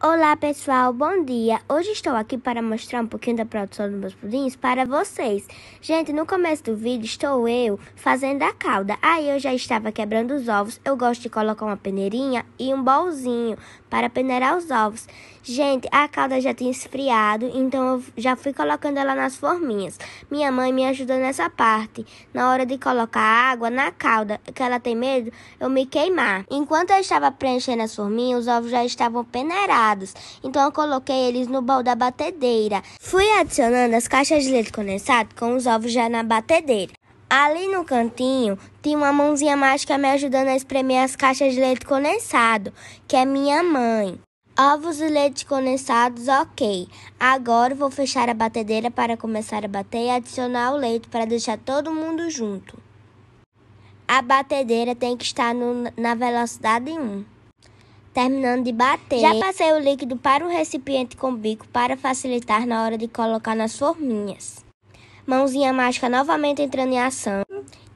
Olá pessoal, bom dia! Hoje estou aqui para mostrar um pouquinho da produção dos meus pudins para vocês. Gente, no começo do vídeo estou eu fazendo a calda. Aí eu já estava quebrando os ovos. Eu gosto de colocar uma peneirinha e um bolzinho para peneirar os ovos. Gente, a calda já tinha esfriado, então eu já fui colocando ela nas forminhas. Minha mãe me ajudou nessa parte, na hora de colocar a água na calda, que ela tem medo eu me queimar. Enquanto eu estava preenchendo as forminhas, os ovos já estavam peneirados então eu coloquei eles no bol da batedeira. Fui adicionando as caixas de leite condensado com os ovos já na batedeira. Ali no cantinho tem uma mãozinha mágica me ajudando a espremer as caixas de leite condensado, que é minha mãe. Ovos e leite condensados, ok. Agora vou fechar a batedeira para começar a bater e adicionar o leite para deixar todo mundo junto. A batedeira tem que estar no, na velocidade 1 terminando de bater. Já passei o líquido para o recipiente com bico para facilitar na hora de colocar nas forminhas. Mãozinha mágica novamente entrando em ação.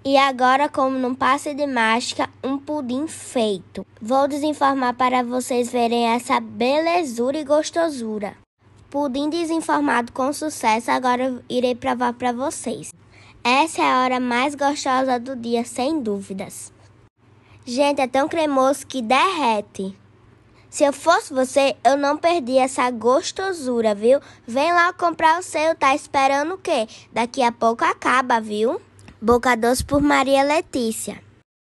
E agora, como num passe de mágica, um pudim feito. Vou desenformar para vocês verem essa belezura e gostosura. Pudim desenformado com sucesso, agora irei provar para vocês. Essa é a hora mais gostosa do dia, sem dúvidas. Gente, é tão cremoso que derrete. Se eu fosse você, eu não perdi essa gostosura, viu? Vem lá comprar o seu, tá esperando o quê? Daqui a pouco acaba, viu? Boca doce por Maria Letícia.